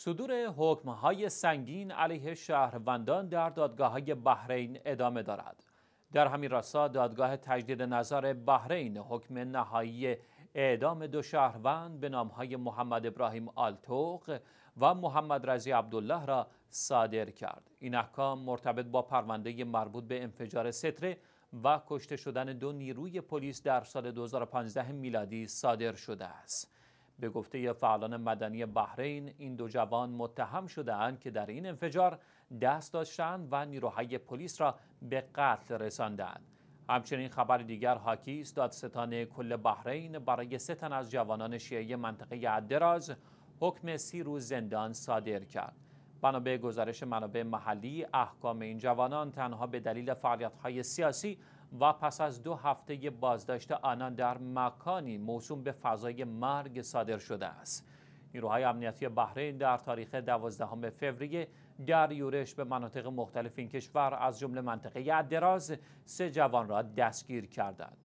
صدور حکمهای سنگین علیه شهروندان در دادگاه های بحرین ادامه دارد. در همین راستا دادگاه تجدید نظر بحرین حکم نهایی اعدام دو شهروند به نامهای محمد ابراهیم آلتوق و محمد رضی عبدالله را صادر کرد. این احکام مرتبط با پرونده مربوط به انفجار ستره و کشته شدن دو نیروی پلیس در سال 2015 میلادی صادر شده است. به گفته فعالان مدنی بحرین این دو جوان متهم شدهاند که در این انفجار دست داشتند و نیروهای پلیس را به قتل رساندند همچنین خبر دیگر حاکی است دادستان کل بحرین برای سه تن از جوانان شیعه منطقه عدراز حکم سی روز زندان صادر کرد بنا به گزارش منابع محلی احکام این جوانان تنها به دلیل فعالیت‌های سیاسی و پس از دو هفته بازداشت آنان در مکانی موسوم به فضای مرگ صادر شده است نیروهای امنیتی بحرین در تاریخ 12 فوریه در یورش به مناطق مختلف این کشور از جمله منطقه دراز سه جوان را دستگیر کردند